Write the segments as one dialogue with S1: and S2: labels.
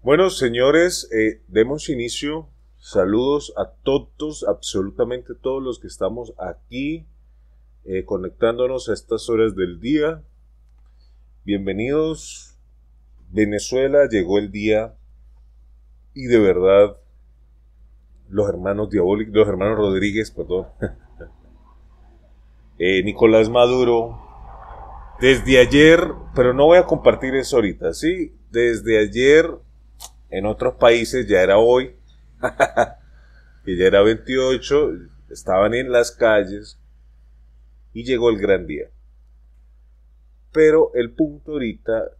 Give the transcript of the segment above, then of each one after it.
S1: Bueno, señores, eh, demos inicio. Saludos a todos, absolutamente todos los que estamos aquí eh, conectándonos a estas horas del día. Bienvenidos. Venezuela llegó el día y de verdad los hermanos diabólicos, los hermanos Rodríguez, perdón, eh, Nicolás Maduro, desde ayer, pero no voy a compartir eso ahorita, sí, desde ayer en otros países ya era hoy, y ya era 28, estaban en las calles y llegó el gran día. Pero el punto ahorita,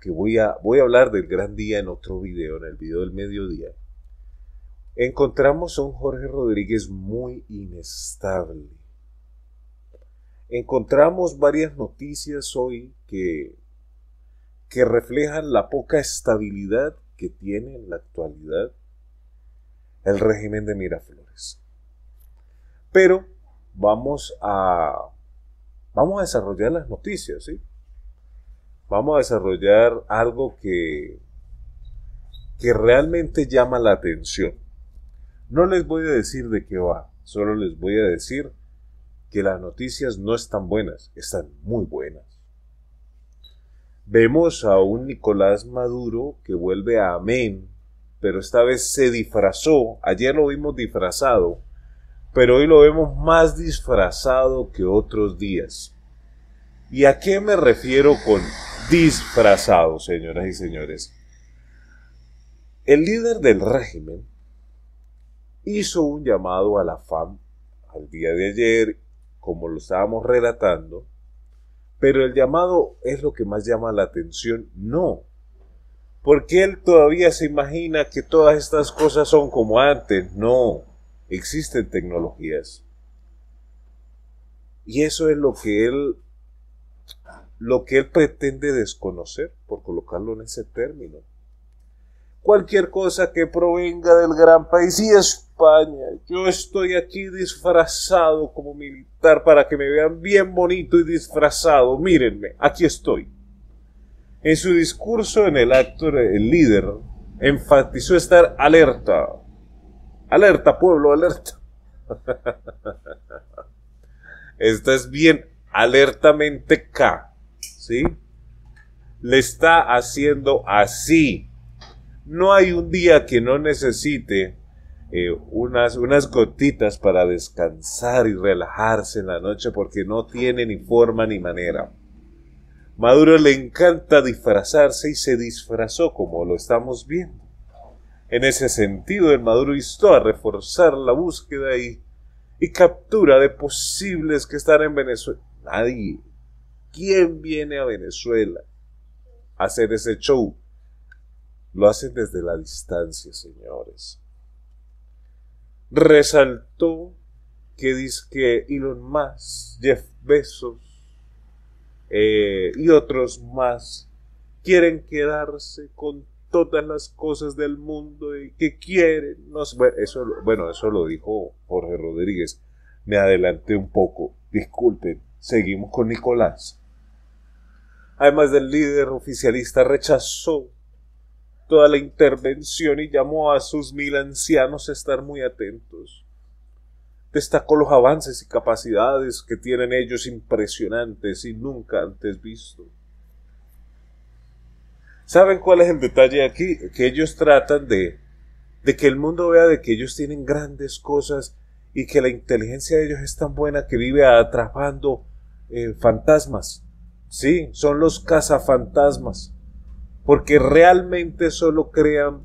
S1: que voy a, voy a hablar del gran día en otro video, en el video del mediodía, encontramos a un Jorge Rodríguez muy inestable. Encontramos varias noticias hoy que, que reflejan la poca estabilidad que tiene en la actualidad el régimen de Miraflores. Pero vamos a, vamos a desarrollar las noticias, Vamos a desarrollar algo que, que realmente llama la atención. No les voy a decir de qué va, solo les voy a decir que las noticias no están buenas, están muy buenas. Vemos a un Nicolás Maduro que vuelve a Amén, pero esta vez se disfrazó, ayer lo vimos disfrazado, pero hoy lo vemos más disfrazado que otros días. ¿Y a qué me refiero con disfrazado, señoras y señores? El líder del régimen hizo un llamado a la FAM al día de ayer, como lo estábamos relatando, pero el llamado es lo que más llama la atención. No. Porque él todavía se imagina que todas estas cosas son como antes. No. Existen tecnologías. Y eso es lo que él lo que él pretende desconocer, por colocarlo en ese término cualquier cosa que provenga del gran país y España. Yo estoy aquí disfrazado como militar para que me vean bien bonito y disfrazado. Mírenme, aquí estoy. En su discurso en el acto, del líder enfatizó estar alerta. Alerta, pueblo, alerta. estás bien alertamente K. ¿Sí? Le está haciendo así no hay un día que no necesite eh, unas, unas gotitas para descansar y relajarse en la noche porque no tiene ni forma ni manera. Maduro le encanta disfrazarse y se disfrazó como lo estamos viendo. En ese sentido, el Maduro instó a reforzar la búsqueda y, y captura de posibles que están en Venezuela. Nadie. ¿Quién viene a Venezuela a hacer ese show? Lo hacen desde la distancia, señores. Resaltó que dice que Elon más Jeff Bezos eh, y otros más quieren quedarse con todas las cosas del mundo y que quieren. No eso, bueno, eso lo dijo Jorge Rodríguez. Me adelanté un poco. Disculpen, seguimos con Nicolás. Además del líder oficialista rechazó toda la intervención y llamó a sus mil ancianos a estar muy atentos. Destacó los avances y capacidades que tienen ellos impresionantes y nunca antes visto ¿Saben cuál es el detalle aquí? Que ellos tratan de, de que el mundo vea de que ellos tienen grandes cosas y que la inteligencia de ellos es tan buena que vive atrapando eh, fantasmas. Sí, son los cazafantasmas porque realmente solo crean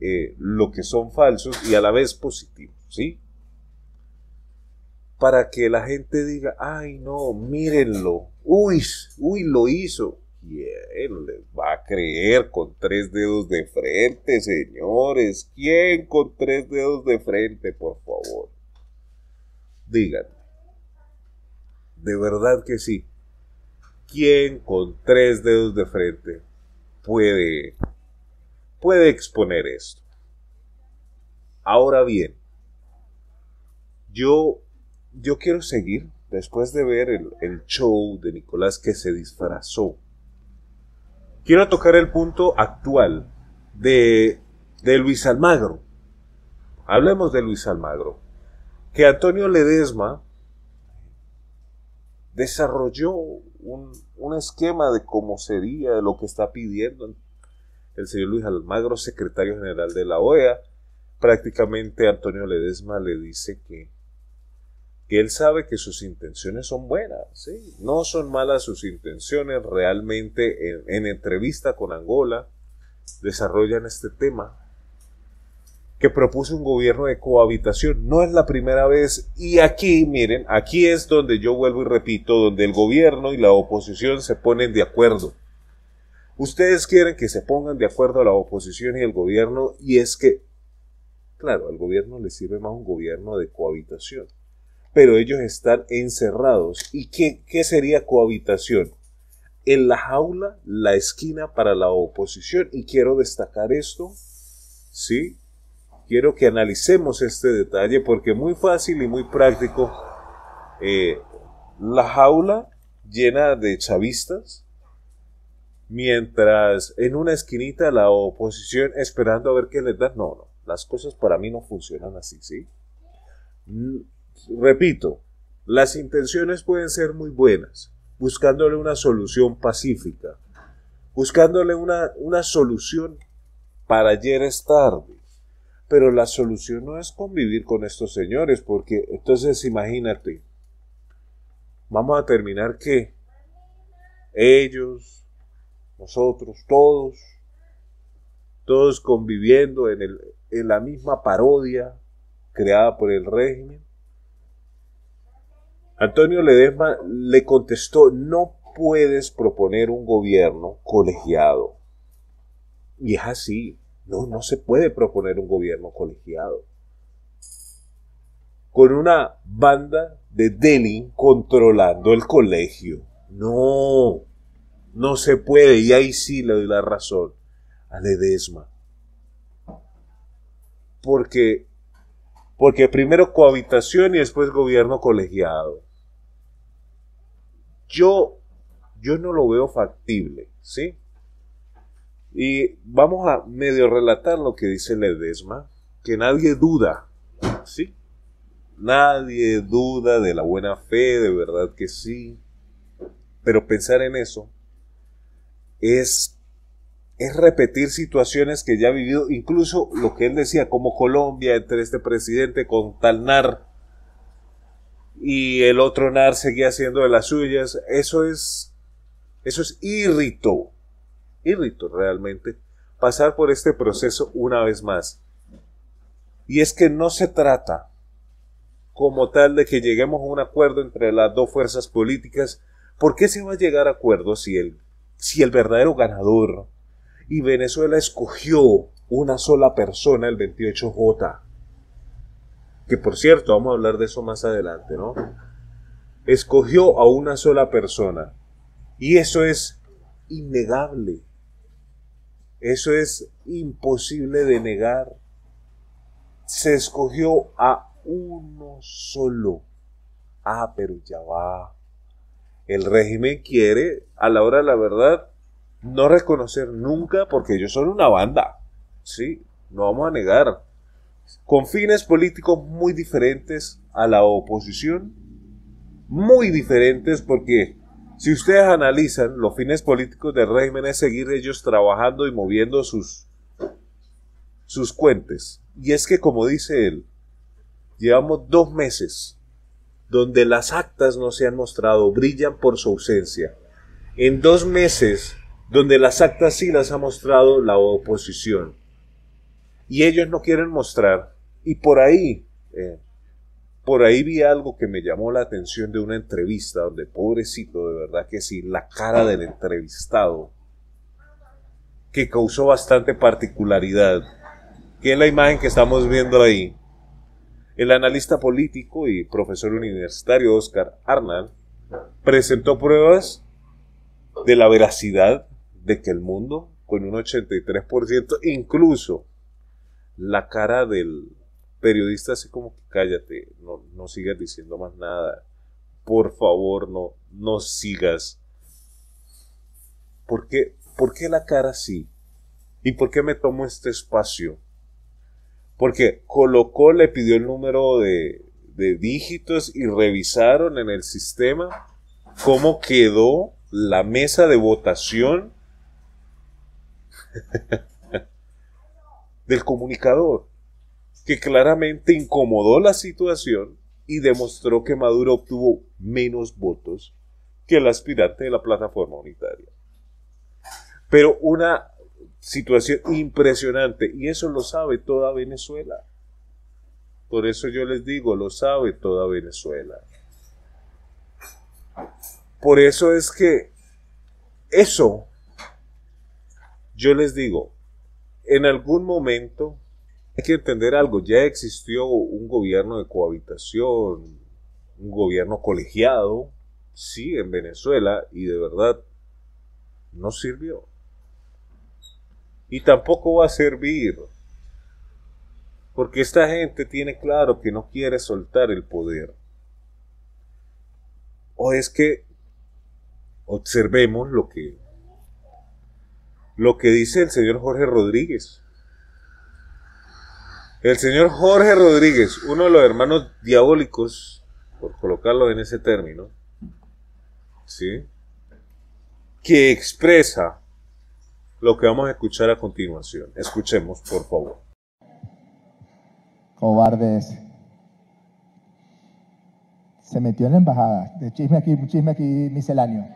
S1: eh, lo que son falsos y a la vez positivos, ¿sí? Para que la gente diga, ay no, mírenlo, uy, uy, lo hizo. ¿Quién les va a creer con tres dedos de frente, señores? ¿Quién con tres dedos de frente, por favor? Díganme. De verdad que sí. ¿Quién con tres dedos de frente? puede, exponer esto. Ahora bien, yo, yo quiero seguir después de ver el, show de Nicolás que se disfrazó. Quiero tocar el punto actual de, de Luis Almagro. Hablemos de Luis Almagro. Que Antonio Ledesma desarrolló un, un esquema de cómo sería, de lo que está pidiendo el señor Luis Almagro, secretario general de la OEA. Prácticamente Antonio Ledesma le dice que, que él sabe que sus intenciones son buenas, no son malas sus intenciones, realmente en, en entrevista con Angola desarrollan este tema que propuso un gobierno de cohabitación. No es la primera vez. Y aquí, miren, aquí es donde yo vuelvo y repito, donde el gobierno y la oposición se ponen de acuerdo. Ustedes quieren que se pongan de acuerdo la oposición y el gobierno, y es que, claro, al gobierno le sirve más un gobierno de cohabitación. Pero ellos están encerrados. ¿Y qué, qué sería cohabitación? En la jaula, la esquina para la oposición. Y quiero destacar esto, ¿sí? quiero que analicemos este detalle porque muy fácil y muy práctico. Eh, la jaula llena de chavistas, mientras en una esquinita la oposición esperando a ver qué les dan. No, no, las cosas para mí no funcionan así, ¿sí? Mm, repito, las intenciones pueden ser muy buenas, buscándole una solución pacífica, buscándole una, una solución para ayer es tarde. Pero la solución no es convivir con estos señores, porque entonces imagínate, vamos a terminar que ellos, nosotros, todos, todos conviviendo en, el, en la misma parodia creada por el régimen. Antonio Ledesma le contestó, no puedes proponer un gobierno colegiado. Y es así. No, no se puede proponer un gobierno colegiado. Con una banda de Delin controlando el colegio. No, no se puede. Y ahí sí le doy la razón a Ledesma. Porque, porque primero cohabitación y después gobierno colegiado. Yo, yo no lo veo factible, ¿sí? Y vamos a medio relatar lo que dice Ledesma, que nadie duda, ¿sí? Nadie duda de la buena fe, de verdad que sí. Pero pensar en eso es, es repetir situaciones que ya ha vivido, incluso lo que él decía, como Colombia, entre este presidente con tal NAR y el otro NAR seguía haciendo de las suyas. Eso es, eso es irrito irritó realmente pasar por este proceso una vez más. Y es que no se trata como tal de que lleguemos a un acuerdo entre las dos fuerzas políticas. ¿Por qué se va a llegar a acuerdo si el, si el verdadero ganador y Venezuela escogió una sola persona, el 28J? Que por cierto, vamos a hablar de eso más adelante, ¿no? Escogió a una sola persona. Y eso es innegable. Eso es imposible de negar. Se escogió a uno solo. Ah, pero ya va. El régimen quiere, a la hora de la verdad, no reconocer nunca porque ellos son una banda. Sí, no vamos a negar. Con fines políticos muy diferentes a la oposición. Muy diferentes porque si ustedes analizan, los fines políticos del régimen es seguir ellos trabajando y moviendo sus, sus cuentes. Y es que, como dice él, llevamos dos meses donde las actas no se han mostrado, brillan por su ausencia. En dos meses donde las actas sí las ha mostrado la oposición. Y ellos no quieren mostrar. Y por ahí, eh, por ahí vi algo que me llamó la atención de una entrevista donde, pobrecito, de verdad que sí, la cara del entrevistado, que causó bastante particularidad, que es la imagen que estamos viendo ahí. El analista político y profesor universitario Oscar Arnald presentó pruebas de la veracidad de que el mundo, con un 83%, incluso la cara del periodista así como que cállate, no, sigas diciendo más nada, por favor no, no sigas. ¿Por qué, ¿Por qué la cara así? ¿Y por qué me tomo este espacio? Porque colocó, le pidió el número de, de dígitos y revisaron en el sistema cómo quedó la mesa de votación del comunicador que claramente incomodó la situación y demostró que Maduro obtuvo menos votos que el aspirante de la plataforma unitaria. Pero una situación impresionante, y eso lo sabe toda Venezuela. Por eso yo les digo, lo sabe toda Venezuela. Por eso es que eso, yo les digo, en algún momento hay que entender algo, ya existió un gobierno de cohabitación, un gobierno colegiado, sí, en Venezuela, y de verdad no sirvió. Y tampoco va a servir, porque esta gente tiene claro que no quiere soltar el poder. O es que observemos lo que, lo que dice el señor Jorge Rodríguez el señor Jorge Rodríguez, uno de los hermanos diabólicos, por colocarlo en ese término, ¿sí? que expresa lo que vamos a escuchar a continuación. Escuchemos,
S2: por favor. Cobardes. Se metió en la embajada. De chisme aquí, chisme aquí misceláneo.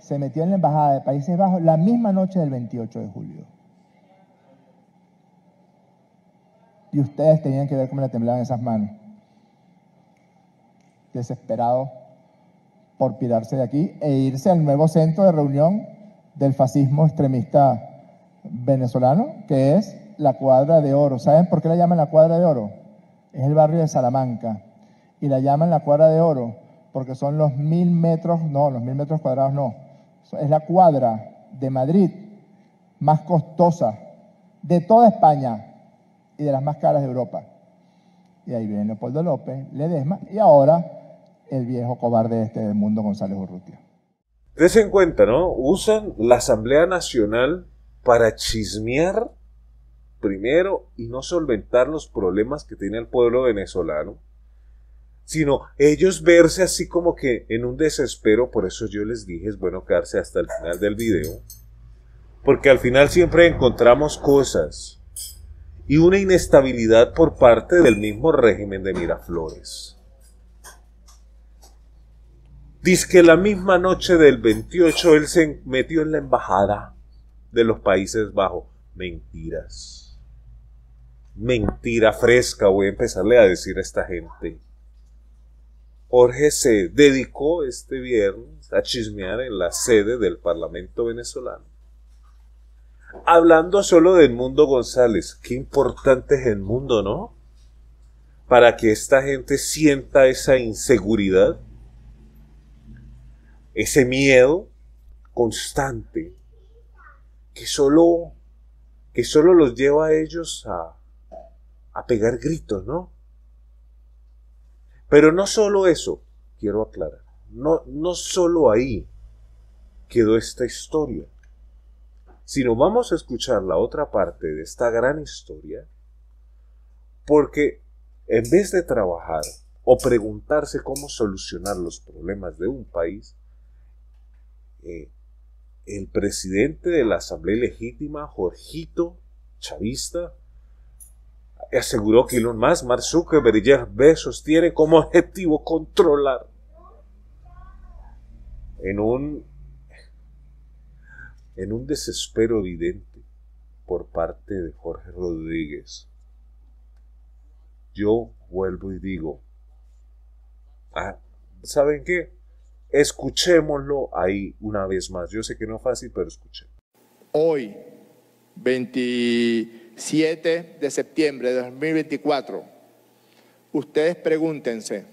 S2: Se metió en la embajada de Países Bajos la misma noche del 28 de julio y ustedes tenían que ver cómo le temblaban esas manos. Desesperado por pirarse de aquí e irse al nuevo centro de reunión del fascismo extremista venezolano, que es la Cuadra de Oro. ¿Saben por qué la llaman la Cuadra de Oro? Es el barrio de Salamanca. Y la llaman la Cuadra de Oro porque son los mil metros, no, los mil metros cuadrados no. Es la cuadra de Madrid más costosa de toda España, y de las más caras de Europa. Y ahí viene Leopoldo López, Ledesma y ahora el viejo cobarde este del mundo, González Urrutia.
S1: Dese en cuenta, ¿no? Usan la Asamblea Nacional para chismear primero y no solventar los problemas que tiene el pueblo venezolano, sino ellos verse así como que en un desespero, por eso yo les dije es bueno quedarse hasta el final del video, porque al final siempre encontramos cosas y una inestabilidad por parte del mismo régimen de Miraflores. Dice que la misma noche del 28 él se metió en la embajada de los Países Bajos. Mentiras. Mentira fresca, voy a empezarle a decir a esta gente. Jorge se dedicó este viernes a chismear en la sede del Parlamento venezolano Hablando solo del mundo, González, qué importante es el mundo, ¿no? Para que esta gente sienta esa inseguridad, ese miedo constante, que solo, que solo los lleva a ellos a, a pegar gritos, ¿no? Pero no solo eso, quiero aclarar, no, no solo ahí quedó esta historia. Si no vamos a escuchar la otra parte de esta gran historia, porque en vez de trabajar o preguntarse cómo solucionar los problemas de un país, eh, el presidente de la Asamblea Legítima, Jorgito Chavista, aseguró que Elon más Mark Zuckerberg y como objetivo controlar en un en un desespero evidente por parte de Jorge Rodríguez. Yo vuelvo y digo, ah, ¿saben qué? Escuchémoslo
S2: ahí una vez más. Yo sé que no es fácil, pero escuchen. Hoy, 27 de septiembre de 2024, ustedes pregúntense,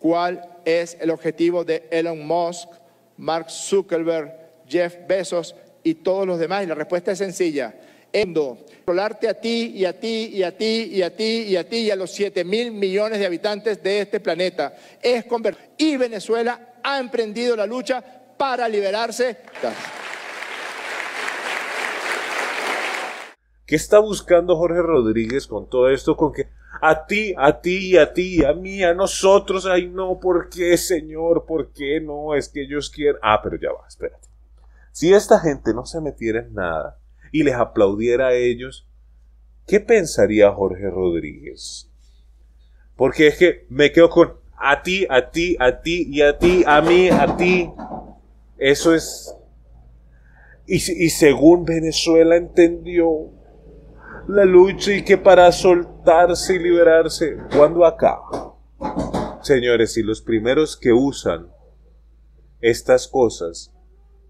S2: ¿cuál es el objetivo de Elon Musk, Mark Zuckerberg, Jeff Bezos y todos los demás? Y la respuesta es sencilla. Endo, controlarte a ti y a ti y a ti y a ti y a ti y a los 7 mil millones de habitantes de este planeta es convertir. Y Venezuela ha emprendido la lucha para liberarse.
S1: ¿Qué está buscando Jorge Rodríguez con todo esto? Con que a ti, a ti, a ti, a mí, a nosotros, ay no, ¿por qué, señor? ¿Por qué no? Es que ellos quieren. Ah, pero ya va, espérate. Si esta gente no se metiera en nada y les aplaudiera a ellos, ¿qué pensaría Jorge Rodríguez? Porque es que me quedo con a ti, a ti, a ti y a ti, a mí, a ti. Eso es... Y, según Venezuela entendió la lucha y que para soltarse y liberarse, ¿cuándo acaba? Señores, y los primeros que usan estas cosas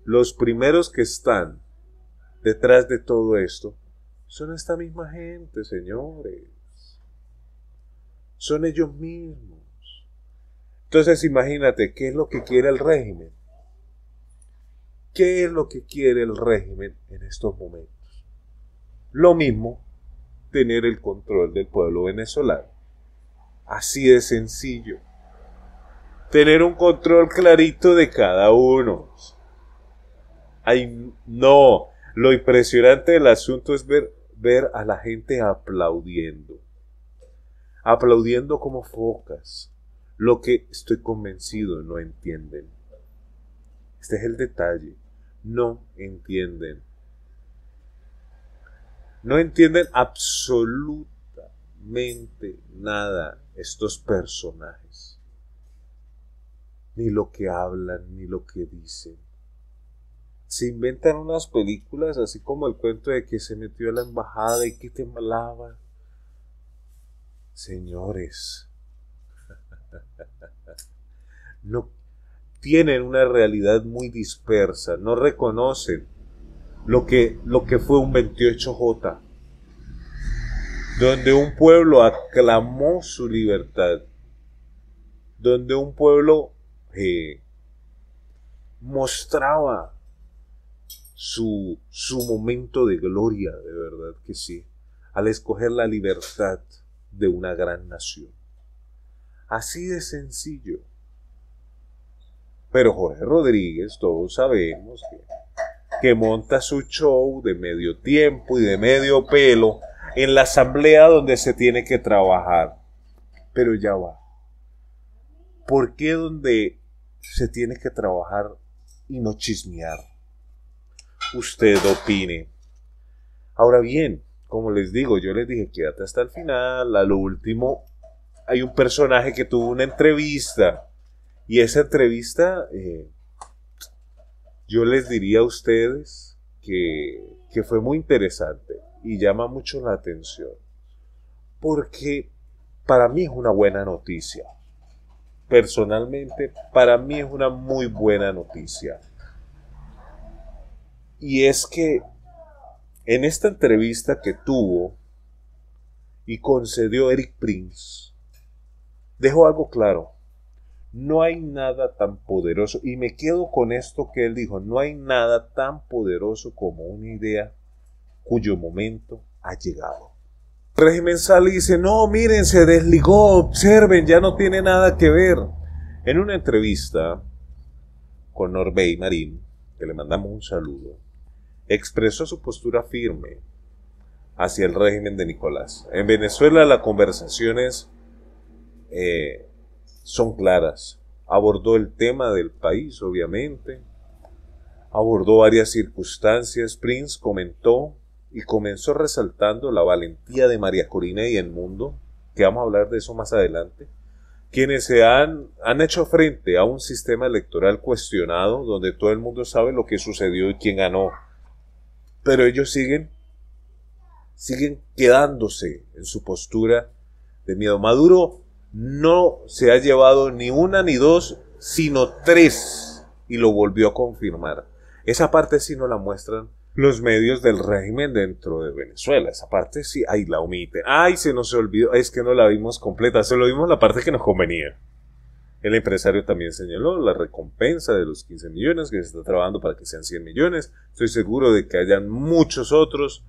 S1: los primeros que están detrás de todo esto son esta misma gente, señores. Son ellos mismos. Entonces imagínate, ¿qué es lo que quiere el régimen? ¿Qué es lo que quiere el régimen en estos momentos? Lo mismo, tener el control del pueblo venezolano. Así de sencillo. Tener un control clarito de cada uno. Ay, no. Lo impresionante del asunto es ver, ver a la gente aplaudiendo. Aplaudiendo como focas. Lo que estoy convencido no entienden. Este es el detalle. No entienden. No entienden absolutamente nada estos personajes. Ni lo que hablan, ni lo que dicen se inventan unas películas, así como el cuento de que se metió a la embajada y que te malaba. Señores, no tienen una realidad muy dispersa, no reconocen lo que, lo que fue un 28J, donde un pueblo aclamó su libertad, donde un pueblo eh, mostraba su, momento de gloria, de verdad que sí, al escoger la libertad de una gran nación. Así de sencillo. Pero Jorge Rodríguez, todos sabemos que, que monta su show de medio tiempo y de medio pelo en la asamblea donde se tiene que trabajar. Pero ya va. ¿Por qué donde se tiene que trabajar y no chismear? usted opine. Ahora bien, como les digo, yo les dije, quédate hasta el final, a lo último hay un personaje que tuvo una entrevista y esa entrevista, eh, yo les diría a ustedes que, que fue muy interesante y llama mucho la atención, porque para mí es una buena noticia. Personalmente, para mí es una muy buena noticia y es que en esta entrevista que tuvo y concedió Eric Prince, dejó algo claro. No hay nada tan poderoso, y me quedo con esto que él dijo, no hay nada tan poderoso como una idea cuyo momento ha llegado. régimen sale y dice, no, miren, se desligó, observen, ya no tiene nada que ver. En una entrevista con Norbey Marín, que le mandamos un saludo, expresó su postura firme hacia el régimen de Nicolás. En Venezuela las conversaciones eh, son claras. Abordó el tema del país, obviamente. Abordó varias circunstancias. Prince comentó y comenzó resaltando la valentía de María Corina y el mundo, que vamos a hablar de eso más adelante, quienes se han, han hecho frente a un sistema electoral cuestionado donde todo el mundo sabe lo que sucedió y quién ganó pero ellos siguen, siguen quedándose en su postura de miedo. Maduro no se ha llevado ni una ni dos, sino tres, y lo volvió a confirmar. Esa parte sí no la muestran los medios del régimen dentro de Venezuela. Esa parte sí, ahí la omiten. Ay, se nos olvidó, es que no la vimos completa, solo vimos la parte que nos convenía. El empresario también señaló la recompensa de los 15 millones que se está trabajando para que sean 100 millones. Estoy seguro de que hayan muchos otros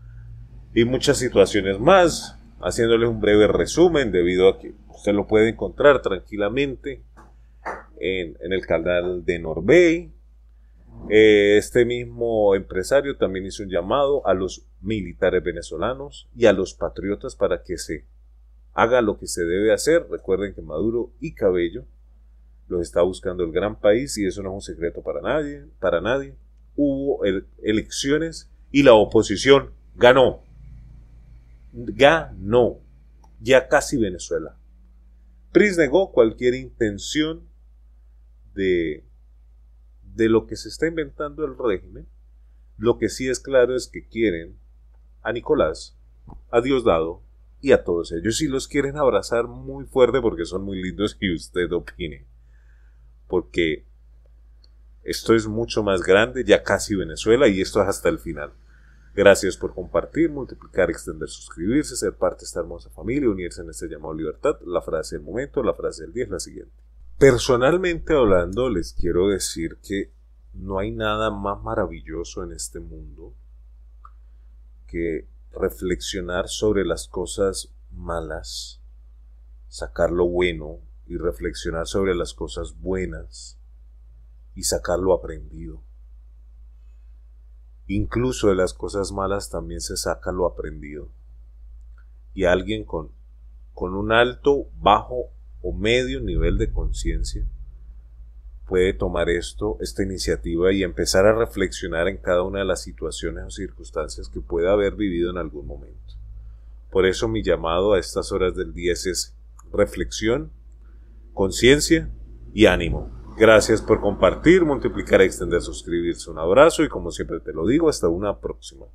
S1: y muchas situaciones más. Haciéndoles un breve resumen debido a que usted lo puede encontrar tranquilamente en, el canal de Norbey. Eh, este mismo empresario también hizo un llamado a los militares venezolanos y a los patriotas para que se haga lo que se debe hacer. Recuerden que Maduro y Cabello los está buscando el gran país y eso no es un secreto para nadie, para nadie. Hubo elecciones y la oposición ganó. Ganó. Ya casi Venezuela. PRIS negó cualquier intención de, de lo que se está inventando el régimen. Lo que sí es claro es que quieren a Nicolás, a Diosdado y a todos ellos. Y los quieren abrazar muy fuerte porque son muy lindos y usted opine porque esto es mucho más grande, ya casi Venezuela, y esto es hasta el final. Gracias por compartir, multiplicar, extender, suscribirse, ser parte de esta hermosa familia, unirse en este llamado libertad. La frase del momento, la frase del día es la siguiente. Personalmente hablando, les quiero decir que no hay nada más maravilloso en este mundo que reflexionar sobre las cosas malas, sacar lo bueno, y reflexionar sobre las cosas buenas y sacar lo aprendido. Incluso de las cosas malas también se saca lo aprendido. Y alguien con, con un alto, bajo o medio nivel de conciencia puede tomar esto, esta iniciativa y empezar a reflexionar en cada una de las situaciones o circunstancias que pueda haber vivido en algún momento. Por eso mi llamado a estas horas del día es reflexión conciencia y ánimo. Gracias por compartir, multiplicar, extender, suscribirse. Un abrazo y como siempre te lo digo, hasta una próxima.